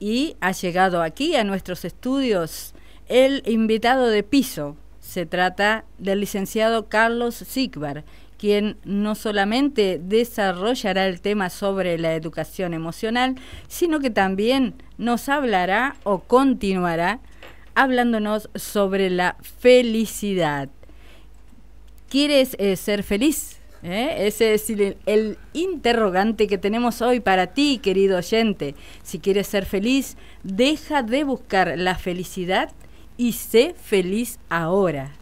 y ha llegado aquí a nuestros estudios el invitado de piso. Se trata del licenciado Carlos Sigbar, quien no solamente desarrollará el tema sobre la educación emocional, sino que también nos hablará o continuará hablándonos sobre la felicidad. ¿Quieres eh, ser feliz? ¿Eh? Ese es el, interrogante que tenemos hoy para ti, querido oyente. Si quieres ser feliz, deja de buscar la felicidad y sé feliz ahora.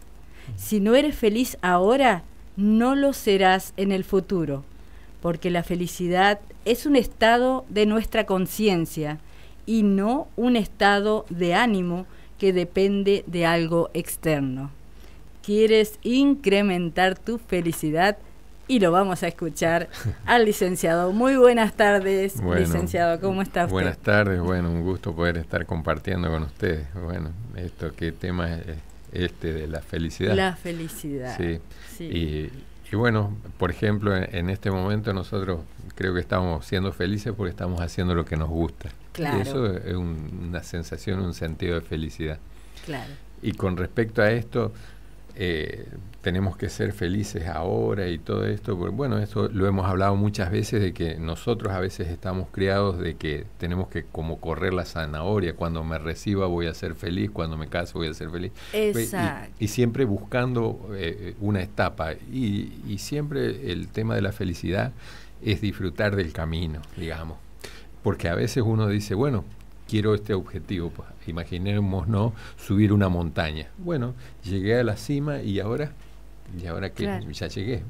Si no eres feliz ahora, no lo serás en el futuro, porque la felicidad es un estado de nuestra conciencia y no un estado de ánimo que depende de algo externo. ¿Quieres incrementar tu felicidad? y lo vamos a escuchar al licenciado. Muy buenas tardes, licenciado, ¿cómo estás? Buenas tardes, bueno, un gusto poder estar compartiendo con ustedes. Bueno, esto, qué tema es este de la felicidad. La felicidad. Sí. Y, bueno, por ejemplo, en, este momento nosotros creo que estamos siendo felices porque estamos haciendo lo que nos gusta. Claro. Eso es una sensación, un sentido de felicidad. Claro. Y con respecto a esto, eh, tenemos que ser felices ahora y todo esto. Pues, bueno, esto lo hemos hablado muchas veces de que nosotros a veces estamos criados de que tenemos que como correr la zanahoria. Cuando me reciba voy a ser feliz, cuando me caso voy a ser feliz. Pues, y, siempre buscando eh, eh, una etapa. y siempre el tema de la felicidad es disfrutar del camino, digamos. Porque a veces uno dice, bueno, quiero este objetivo. Pues, ¿no? Subir una montaña. Bueno, llegué a la cima y ahora, y ahora que ya llegué.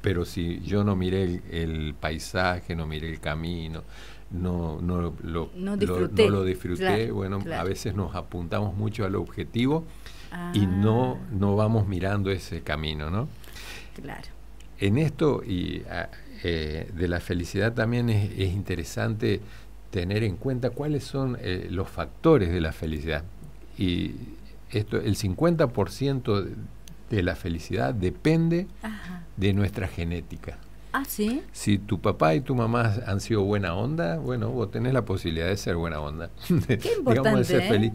Pero si yo no miré el, paisaje, no miré el camino, no, no, lo, no, disfruté. disfruté, bueno, a veces nos apuntamos mucho al objetivo y ah. no, no vamos mirando ese camino, ¿no? Claro. En esto y ah, eh, de la felicidad también es interesante tener en cuenta cuáles son eh, los factores de la felicidad. Y esto, el 50% de la felicidad depende de nuestra genética. Ah, Si tu papá y tu mamá han sido buena onda, bueno, vos tenés la posibilidad de ser buena onda. Qué importante, ser ¿eh? feliz.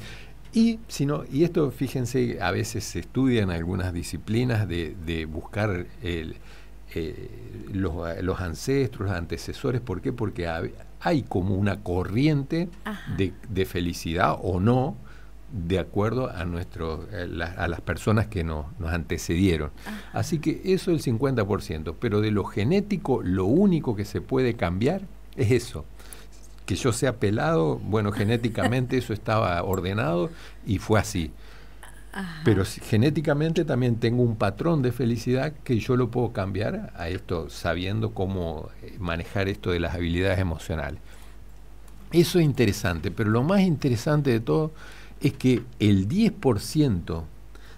Y, no y esto, fíjense, a veces se estudian en algunas disciplinas de, de buscar eh, los, ancestros, los antecesores. ¿Por qué? Porque a, hay como una corriente de, de, felicidad o no de acuerdo a, eh, a, las personas que nos, nos antecedieron. Así que eso es el 50%, pero de lo genético lo único que se puede cambiar es eso. Que yo sea pelado, bueno, genéticamente eso estaba ordenado y fue así. Pero genéticamente también tengo un patrón de felicidad que yo lo puedo cambiar a esto, sabiendo cómo eh, manejar esto de las habilidades emocionales. Eso es interesante, pero lo más interesante de todo es que el 10%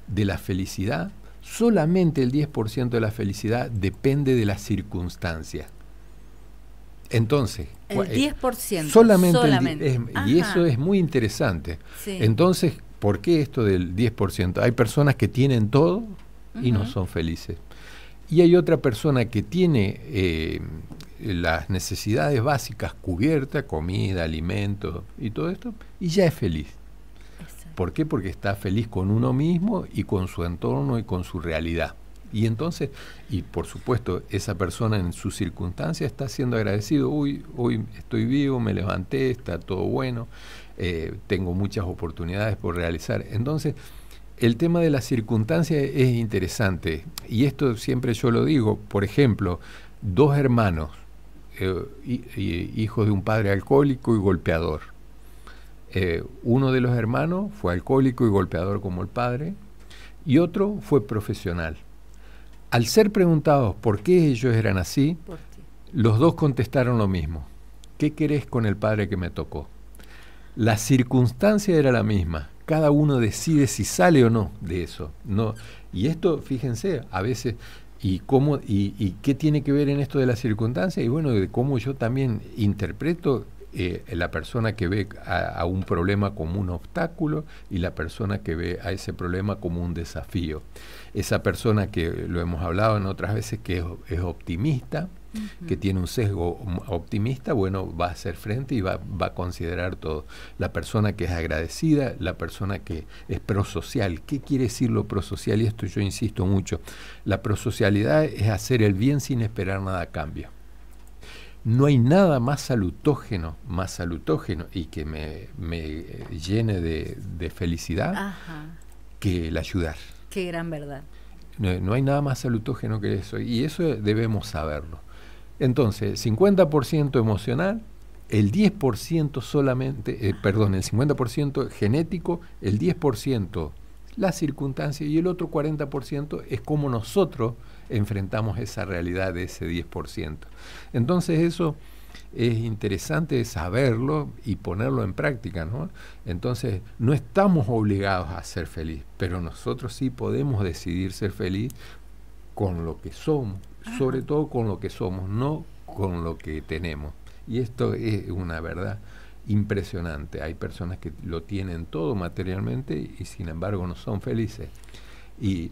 de la felicidad, solamente el 10% de la felicidad depende de las circunstancias. Entonces, el 10%. Eh, solamente. y eso es muy interesante. Entonces, ¿Por qué esto del 10%? Hay personas que tienen todo y no son felices. Y hay otra persona que tiene eh, las necesidades básicas cubiertas, comida, alimentos y todo esto, y ya es feliz. ¿Por qué? Porque está feliz con uno mismo y con su entorno y con su realidad. Y entonces, y por supuesto, esa persona en su circunstancia está siendo agradecido, uy, hoy estoy vivo, me levanté, está todo bueno. Eh, tengo muchas oportunidades por realizar. Entonces, el tema de las circunstancias es interesante, y esto siempre yo lo digo, por ejemplo, dos hermanos, eh, hijos de un padre alcohólico y golpeador. Eh, uno de los hermanos fue alcohólico y golpeador como el padre, y otro fue profesional. Al ser preguntados por qué ellos eran así, los dos contestaron lo mismo. ¿Qué querés con el padre que me tocó? La circunstancia era la misma. Cada uno decide si sale o no de eso. No. Y esto, fíjense, a veces, ¿y, cómo, y, qué tiene que ver en esto de la circunstancia? Y bueno, de cómo yo también interpreto eh, la persona que ve a, un problema como un obstáculo y la persona que ve a ese problema como un desafío. Esa persona que lo hemos hablado en otras veces que es optimista, que tiene un sesgo optimista, bueno, va a hacer frente y va, a considerar todo. La persona que es agradecida, la persona que es prosocial. ¿Qué quiere decir lo prosocial? Y esto yo insisto mucho. La prosocialidad es hacer el bien sin esperar nada a cambio no hay nada más salutógeno, más salutógeno y que me, me eh, llene de, felicidad que el ayudar. Qué gran verdad. no, hay nada más salutógeno que eso y eso debemos saberlo. Entonces, 50% emocional, el 10% solamente, eh, perdón, el 50% genético, el 10% la circunstancia y el otro 40% es cómo nosotros enfrentamos esa realidad de ese 10%. Entonces eso es interesante saberlo y ponerlo en práctica, ¿no? Entonces, no estamos obligados a ser feliz, pero nosotros sí podemos decidir ser feliz con lo que somos, sobre todo con lo que somos, no con lo que tenemos. Y esto es una verdad impresionante. Hay personas que lo tienen todo materialmente y sin embargo no son felices. ¿Y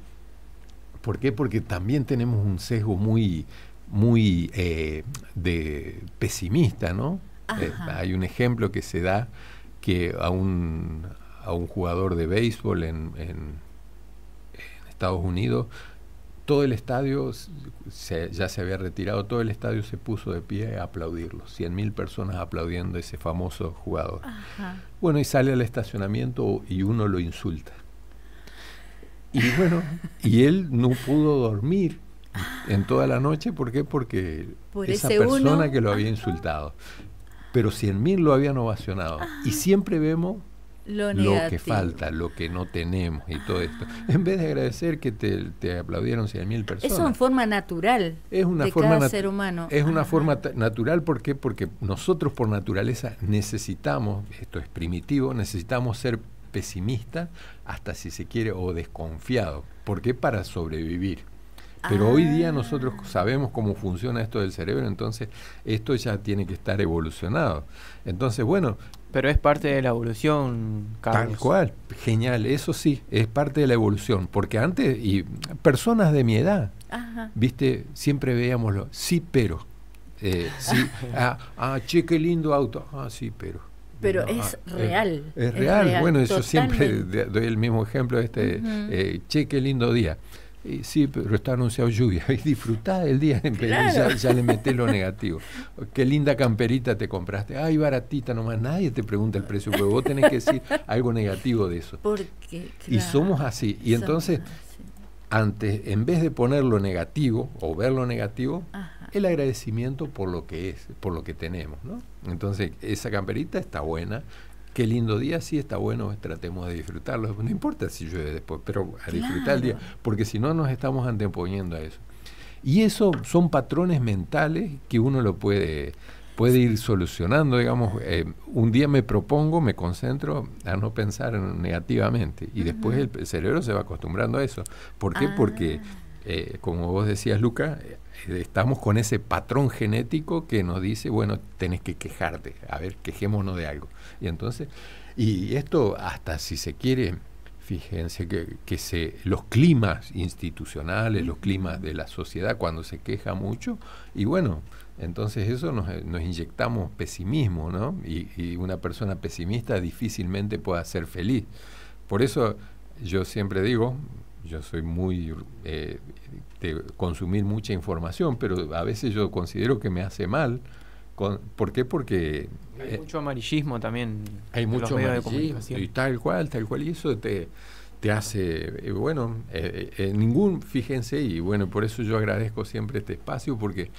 por qué? Porque también tenemos un sesgo muy, muy eh, de pesimista, ¿no? Eh, hay un ejemplo que se da que a un, a un jugador de béisbol en, en, en Estados Unidos todo el estadio, ya se había retirado, todo el estadio se puso de pie a aplaudirlo. mil personas aplaudiendo a ese famoso jugador. Bueno, y sale al estacionamiento y uno lo insulta. Y bueno, y él no pudo dormir en toda la noche. ¿Por qué? Porque esa persona que lo había insultado. Pero mil lo habían ovacionado. Y siempre vemos lo, que falta, lo que no tenemos y todo esto. En vez de agradecer que te, aplaudieron aplaudieron 100.000 personas. Eso en forma natural es una forma cada ser humano. Es una forma natural ¿por porque nosotros por naturaleza necesitamos, esto es primitivo, necesitamos ser pesimistas hasta si se quiere o desconfiados. porque Para sobrevivir. Pero hoy día ah. nosotros sabemos cómo funciona esto del cerebro, entonces esto ya tiene que estar evolucionado. Entonces, bueno... Pero es parte de la evolución, Tal cual, genial, eso sí, es parte de la evolución, porque antes, y personas de mi edad, viste, siempre veíamos lo, sí, pero. Eh, sí, ah, ah, che, qué lindo auto, ah, sí, pero. Pero ah, eh, es, real, es, real. Bueno, yo siempre doy el mismo ejemplo, este, eh, che, qué lindo día sí, pero está anunciado lluvia. Y disfrutá del día en ya, le metés lo negativo. Qué linda camperita te compraste. Ay, baratita nomás. Nadie te pregunta el precio, pero vos tenés que decir algo negativo de eso. Porque, y somos así. Y entonces, antes, en vez de poner lo negativo o ver lo negativo, el agradecimiento por lo que es, por lo que tenemos. ¿no? Entonces, esa camperita está buena qué lindo día, sí está bueno, tratemos de disfrutarlo. No importa si llueve después, pero a disfrutar el día, porque si no nos estamos anteponiendo a eso. Y eso son patrones mentales que uno lo puede, puede ir solucionando, digamos, eh, un día me propongo, me concentro a no pensar negativamente y después el cerebro se va acostumbrando a eso. ¿Por qué? Porque, ah. eh, como vos decías, Luca, eh, estamos con ese patrón genético que nos dice, bueno, tenés que quejarte, a ver, quejémonos de algo. Y entonces, y esto hasta si se quiere, fíjense que, que se, los climas institucionales, los climas de la sociedad, cuando se queja mucho, y bueno, entonces eso nos, nos inyectamos pesimismo, ¿no? Y, y una persona pesimista difícilmente pueda ser feliz. Por eso yo siempre digo, yo soy muy eh, de consumir mucha información, pero a veces yo considero que me hace mal. Con, ¿Por qué? Porque... Hay eh, mucho amarillismo también. Hay mucho amarillismo y tal cual, tal cual. Y eso te, te hace, eh, bueno, ningún, fíjense, y bueno, por eso yo agradezco siempre este espacio, porque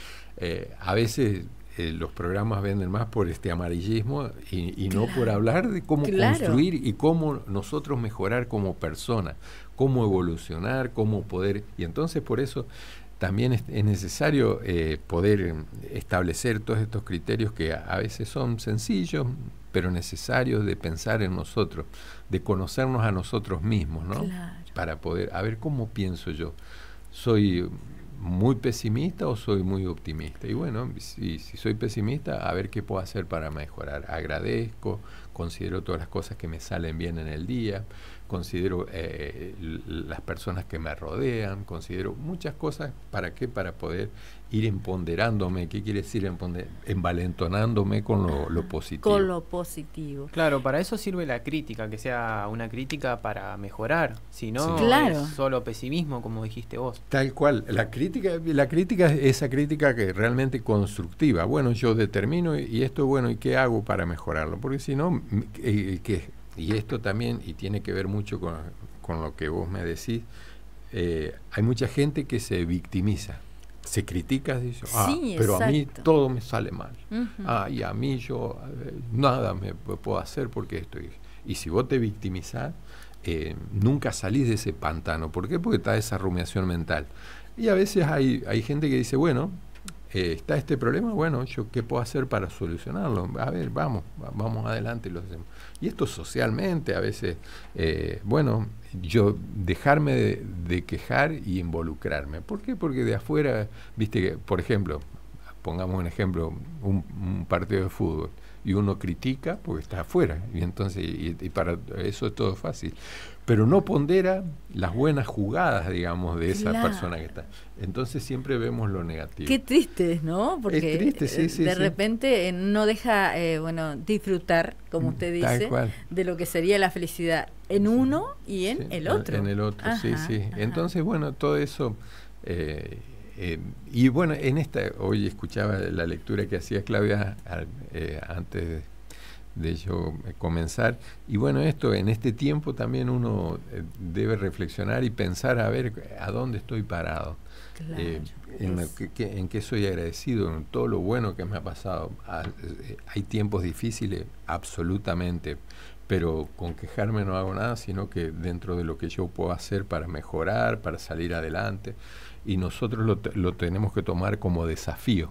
a veces eh, los programas venden más por este amarillismo y, no por hablar de cómo construir y cómo nosotros mejorar como personas, cómo evolucionar, cómo poder... Y entonces por eso también es, necesario eh, poder establecer todos estos criterios que a, veces son sencillos, pero necesarios de pensar en nosotros, de conocernos a nosotros mismos, ¿no? Para poder, a ver cómo pienso yo. Soy muy pesimista o soy muy optimista? Y bueno, si, soy pesimista, a ver qué puedo hacer para mejorar. Agradezco, considero todas las cosas que me salen bien en el día, considero eh, las personas que me rodean, considero muchas cosas, ¿para qué? Para poder ir empoderándome, ¿qué quiere decir envalentonándome con lo, positivo? Con lo positivo. Claro, para eso sirve la crítica, que sea una crítica para mejorar, si no solo pesimismo, como dijiste vos. Tal cual, la crítica, la crítica es esa crítica que realmente constructiva. Bueno, yo determino y, y esto, bueno, ¿y qué hago para mejorarlo? Porque si no, qué eh, que y esto también, y tiene que ver mucho con, lo que vos me decís, eh, hay mucha gente que se victimiza. Se critica, dice, ah, pero a mí todo me sale mal. Ah, y a mí yo eh, nada me puedo hacer porque estoy. Y si vos te victimizás, eh, nunca salís de ese pantano. ¿Por qué? Porque está esa rumiación mental. Y a veces hay, hay gente que dice, bueno, eh, está este problema, bueno, yo qué puedo hacer para solucionarlo. A ver, vamos, vamos adelante y lo hacemos. Y esto socialmente, a veces, eh, bueno, yo dejarme de, quejar y involucrarme. ¿Por qué? Porque de afuera, viste que, por ejemplo, pongamos un ejemplo, un, partido de fútbol y uno critica porque está afuera. Y entonces, y, para eso es todo fácil pero no pondera las buenas jugadas, digamos, de esa persona que está. Entonces siempre vemos lo negativo. Qué triste ¿no? Porque eh, de repente eh, no deja, eh, bueno, disfrutar, como mm, usted dice, de lo que sería la felicidad en uno y en el otro. En el otro, sí, sí. Entonces, bueno, todo eso... y bueno, en esta, hoy escuchaba la lectura que hacía Claudia antes de de yo eh, comenzar. Y bueno, esto en este tiempo también uno eh, debe reflexionar y pensar a ver a dónde estoy parado, eh, en, en, qué soy agradecido, en todo lo bueno que me ha pasado. Ah, hay tiempos difíciles, absolutamente, pero con quejarme no hago nada, sino que dentro de lo que yo puedo hacer para mejorar, para salir adelante, y nosotros lo, lo tenemos que tomar como desafío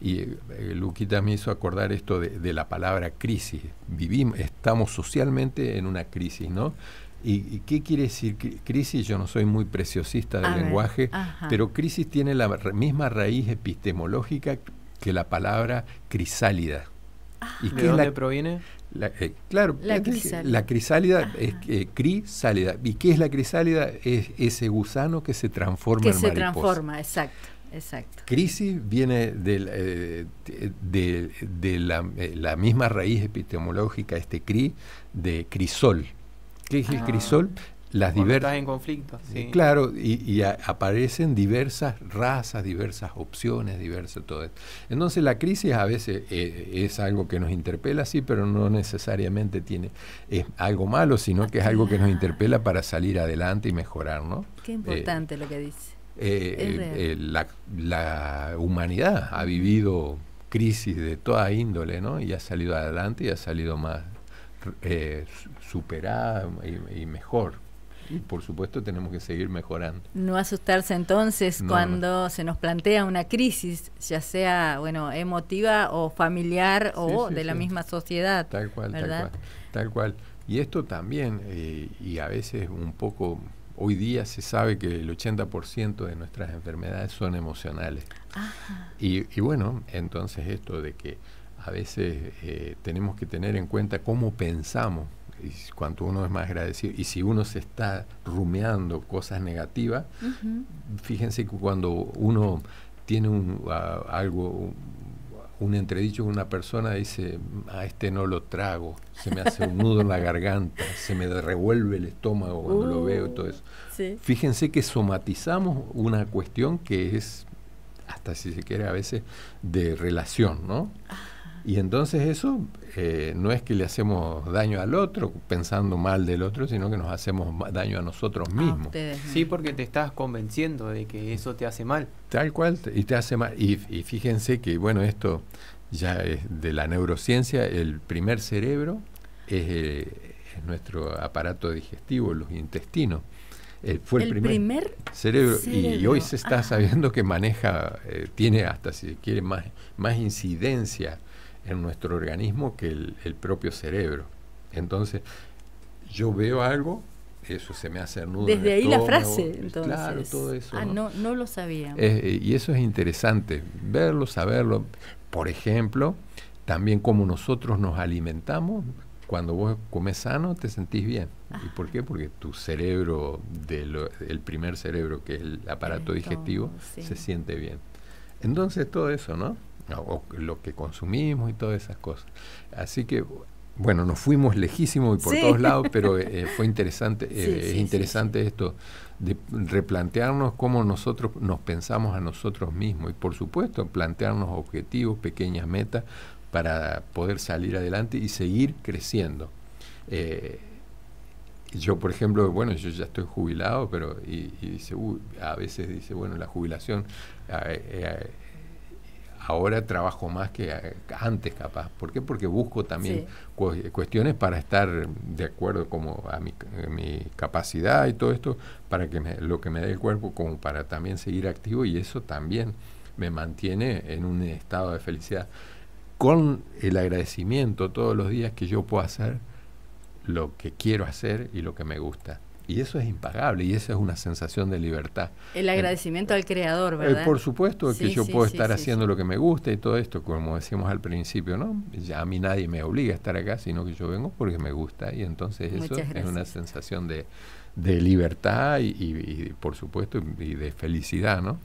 y eh, Luquita me hizo acordar esto de, la palabra crisis. Vivimos, estamos socialmente en una crisis, ¿no? ¿Y, qué quiere decir crisis? Yo no soy muy preciosista del lenguaje, pero crisis tiene la misma raíz epistemológica que la palabra crisálida. Ah. ¿Y ¿De qué dónde la, proviene? La, eh, claro, la crisálida, es eh, crisálida. ¿Y qué es la crisálida? Es ese gusano que se transforma en mariposa. Que se transforma, exacto. Exacto. Crisis viene eh, de, eh, la, misma raíz epistemológica, este CRI, de crisol. ¿Qué es el ah. crisol? las diversas en conflicto sí. Eh, claro y, aparecen diversas razas diversas opciones diversas todo esto entonces la crisis a veces es algo que nos interpela sí pero no necesariamente tiene es algo malo sino que es algo que nos ah. interpela para salir adelante y mejorar no qué importante lo que dice eh, eh, eh, la, la humanidad ha vivido crisis de toda índole, ¿no? Y ha salido adelante y ha salido más eh, superada y, mejor. Y por supuesto tenemos que seguir mejorando. No asustarse entonces cuando se nos plantea una crisis, ya sea bueno emotiva o familiar o de la misma sociedad. Tal cual, tal cual, Y esto también, y a veces un poco Hoy día se sabe que el 80% de nuestras enfermedades son emocionales. Y, bueno, entonces esto de que a veces eh, tenemos que tener en cuenta cómo pensamos y cuanto uno es más agradecido. Y si uno se está rumeando cosas negativas, fíjense que cuando uno tiene un, algo, un entredicho con una persona, dice, a este no lo trago, se me hace un nudo en la garganta, se me revuelve el estómago cuando lo veo y todo eso. Uh, Fíjense que somatizamos una cuestión que es, hasta si se quiere a veces, de relación, ¿no? Ah. Y entonces eso eh, no es que le hacemos daño al otro pensando mal del otro, sino que nos hacemos daño a nosotros mismos. sí, porque te estás convenciendo de que eso te hace mal. Tal cual, y te hace mal. Y, fíjense que, bueno, esto ya es de la neurociencia, el primer cerebro es, eh, nuestro aparato digestivo, los intestinos. el fue el, primer, cerebro, Y, hoy se está sabiendo que maneja, eh, tiene hasta, si quiere, más, más incidencia en nuestro organismo que el, propio cerebro. Entonces, yo veo algo, eso se me hace nudo. Desde ahí la frase, Ah, no, no, lo sabía. Eh, y eso es interesante, verlo, saberlo. Por ejemplo, también como nosotros nos alimentamos, cuando vos comes sano te sentís bien. Ah. ¿Y por qué? Porque tu cerebro, de el primer cerebro que es el aparato digestivo, se siente bien. Entonces todo eso, ¿no? lo que consumimos y todas esas cosas. Así que, bueno, nos fuimos lejísimos y por todos lados, pero eh, fue interesante, eh, es interesante esto de replantearnos cómo nosotros nos pensamos a nosotros mismos y por supuesto plantearnos objetivos, pequeñas metas para poder salir adelante y seguir creciendo. Eh, yo, por ejemplo, bueno, yo ya estoy jubilado, pero y, y a veces dice, bueno, la jubilación ahora trabajo más que eh, antes capaz. ¿Por qué? Porque busco también cuestiones para estar de acuerdo como a mi, mi capacidad y todo esto, para que lo que me dé el cuerpo como para también seguir activo y eso también me mantiene en un estado de felicidad. Con el agradecimiento todos los días que yo puedo hacer lo que quiero hacer y lo que me gusta. Y eso es impagable y esa es una sensación de libertad. El eh, agradecimiento al creador, eh, ¿verdad? por supuesto, que yo puedo estar haciendo lo que me gusta y todo esto, como decíamos al principio, ¿no? Ya a mí nadie me obliga a estar acá, sino que yo vengo porque me gusta y entonces eso es una sensación de, libertad y, y, por supuesto, y de felicidad, ¿no?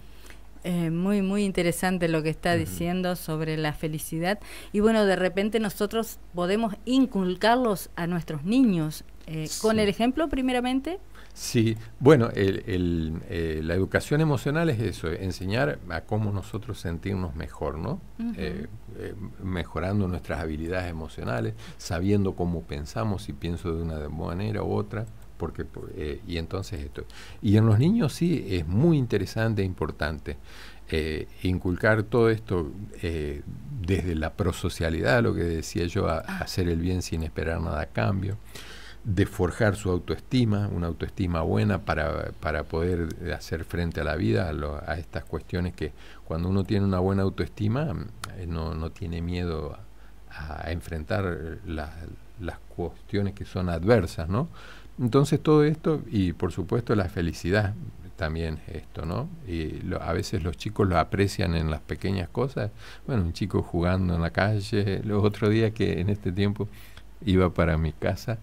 Eh, muy, muy interesante lo que está diciendo sobre la felicidad. Y bueno, de repente nosotros podemos inculcarlos a nuestros niños eh, con el ejemplo primeramente. Sí, bueno, el, eh, la educación emocional es eso, enseñar a cómo nosotros sentirnos mejor, ¿no? mejorando nuestras habilidades emocionales, sabiendo cómo pensamos, si pienso de una manera u otra porque pues, eh, y entonces esto. Y en los niños sí es muy interesante e importante eh, inculcar todo esto eh, desde la prosocialidad, lo que decía yo, hacer el bien sin esperar nada a cambio de forjar su autoestima, una autoestima buena para, poder hacer frente a la vida, a, estas cuestiones que cuando uno tiene una buena autoestima no, tiene miedo a, enfrentar las, las cuestiones que son adversas, ¿no? Entonces todo esto y por supuesto la felicidad también esto, ¿no? Y a veces los chicos lo aprecian en las pequeñas cosas. Bueno, un chico jugando en la calle, el otro día que en este tiempo iba para mi casa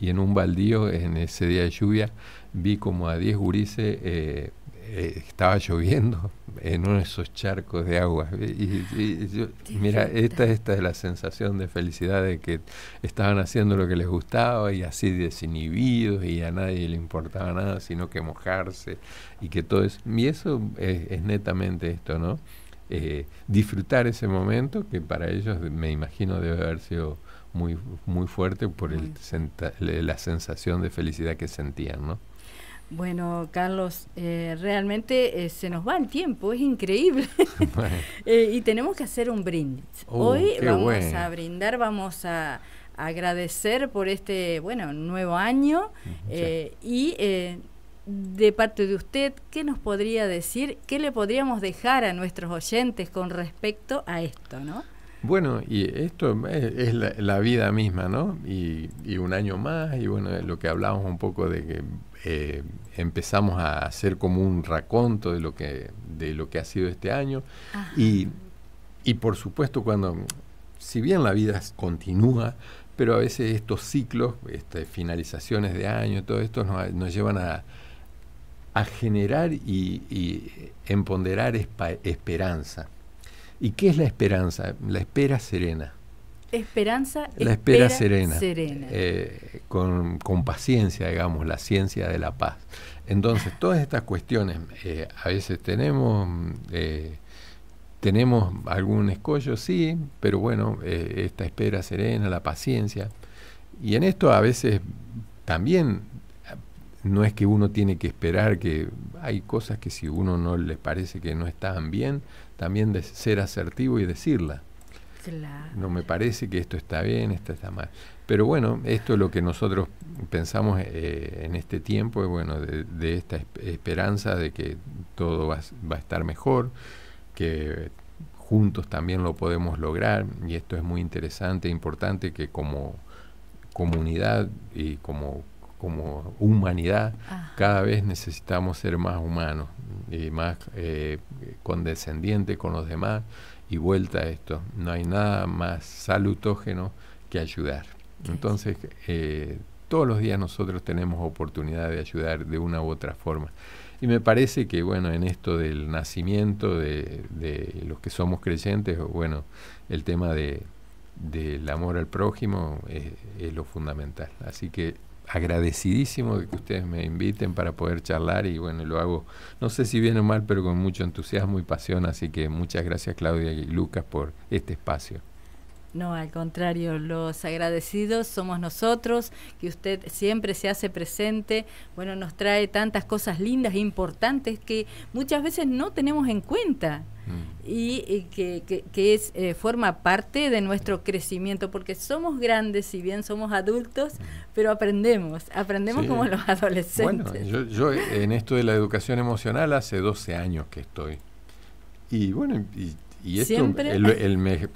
y en un baldío, en ese día de lluvia, vi como a 10 gurises, eh, eh, estaba lloviendo, en uno de esos charcos de agua. Y, mira, esta, esta es la sensación de felicidad de que estaban haciendo lo que les gustaba y así desinhibidos y a nadie le importaba nada sino que mojarse y que todo es... Y eso es, netamente esto, ¿no? Eh, disfrutar ese momento que para ellos me imagino debe haber sido muy, muy fuerte por el, la sensación de felicidad que sentían, ¿no? Bueno, Carlos, eh, realmente eh, se nos va el tiempo, es increíble. Eh, y tenemos que hacer un brindis. Uh, Hoy vamos a brindar, vamos a agradecer por este, bueno, nuevo año. Y de parte de usted, ¿qué nos podría decir? ¿Qué le podríamos dejar a nuestros oyentes con respecto a esto, no? Bueno, y esto es, la, vida misma, ¿no? Y, y un año más, y bueno, lo que hablamos un poco de que eh, empezamos a hacer como un raconto de lo que, de lo que ha sido este año. Y, y, por supuesto, cuando, si bien la vida continúa, pero a veces estos ciclos, finalizaciones de año, todo esto nos, nos llevan a, a generar y, y empoderar esperanza. ¿Y qué es la esperanza? La espera serena. Esperanza, la espera, serena, eh, con, paciencia, digamos, la ciencia de la paz. Entonces, todas estas cuestiones, eh, a veces tenemos, mm, eh, tenemos algún escollo, sí, pero bueno, esta espera serena, la paciencia. Y en esto a veces también no es que uno tiene que esperar que hay cosas que si uno no le parece que no están bien, también de ser asertivo y decirlas no me parece que esto está bien, esto está mal. Pero bueno, esto es lo que nosotros pensamos eh, en este tiempo, bueno, de, esta esperanza de que todo va, a estar mejor, que juntos también lo podemos lograr, y esto es muy interesante, e importante que como comunidad y como, humanidad, cada vez necesitamos ser más humanos y más eh, condescendientes con los demás y vuelta a esto. No hay nada más salutógeno que ayudar. Entonces, eh, todos los días nosotros tenemos oportunidad de ayudar de una u otra forma. Y me parece que, bueno, en esto del nacimiento de, de los que somos creyentes, bueno, el tema de, del amor al prójimo es, es lo fundamental. Así que agradecidísimo de que ustedes me inviten para poder charlar y bueno, lo hago, no sé si bien o mal, pero con mucho entusiasmo y pasión, así que muchas gracias Claudia y Lucas por este espacio. No, al contrario, los agradecidos somos nosotros, que usted siempre se hace presente, bueno, nos trae tantas cosas lindas e importantes que muchas veces no tenemos en cuenta mm. y, que, que, es, eh, forma parte de nuestro crecimiento, porque somos grandes, si bien somos adultos, mm. pero aprendemos, aprendemos como los adolescentes. Bueno, yo, yo en esto de la educación emocional hace 12 años que estoy. Y bueno, y y esto, El,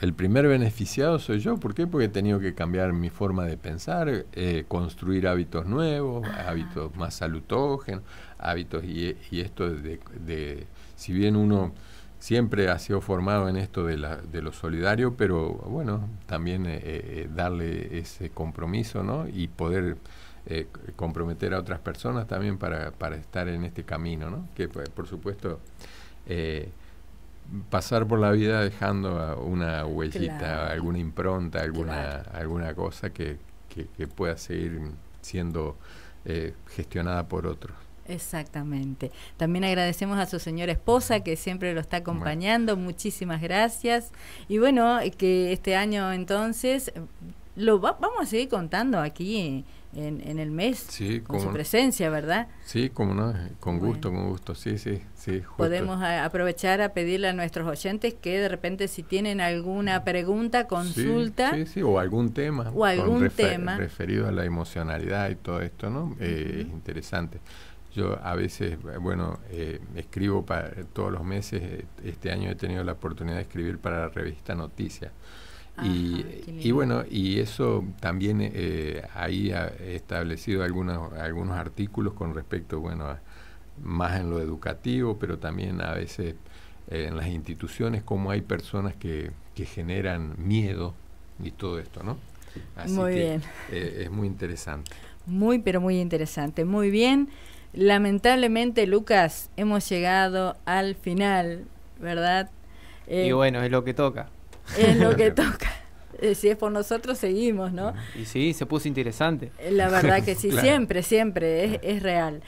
el, primer beneficiado soy yo. ¿Por qué? Porque he tenido que cambiar mi forma de pensar, eh, construir hábitos nuevos, ah. hábitos más salutógenos, hábitos y, esto de, si bien uno siempre ha sido formado en esto de, la, de lo solidario, pero bueno, también eh, eh, darle ese compromiso, ¿no? Y poder comprometer a otras personas también para, para estar en este camino, ¿no? Que pues, por supuesto pasar por la vida dejando una huellita, alguna impronta, alguna, alguna cosa que, pueda seguir siendo eh, gestionada por otros. Exactamente. También agradecemos a su señora esposa que siempre lo está acompañando. Muchísimas gracias. Y bueno, que este año entonces lo vamos a seguir contando aquí en, el mes con su presencia, ¿verdad? Sí, como no, eh, con gusto, con gusto, sí, sí, sí. Podemos eh, aprovechar a pedirle a nuestros oyentes que de repente si tienen alguna mm. pregunta, consulta. o algún tema. O algún tema. Referido a la emocionalidad y todo esto, ¿no? Eh, es interesante. Yo a veces, bueno, escribo para todos los meses. Este año he tenido la oportunidad de escribir para la revista Noticias y, bueno, y eso también eh, ahí ha establecido algunos, algunos artículos con respecto, bueno, más en lo educativo, pero también a veces eh, en las instituciones, cómo hay personas que, que generan miedo y todo esto, ¿no? Así muy bien. Eh, es muy interesante. Muy, pero muy interesante. Muy bien. Lamentablemente, Lucas, hemos llegado al final, ¿verdad? y bueno, es lo que toca. es lo que toca. Eh, si es por nosotros, seguimos, ¿no? Y sí, se puso interesante. La verdad que sí, siempre, siempre, es, es real.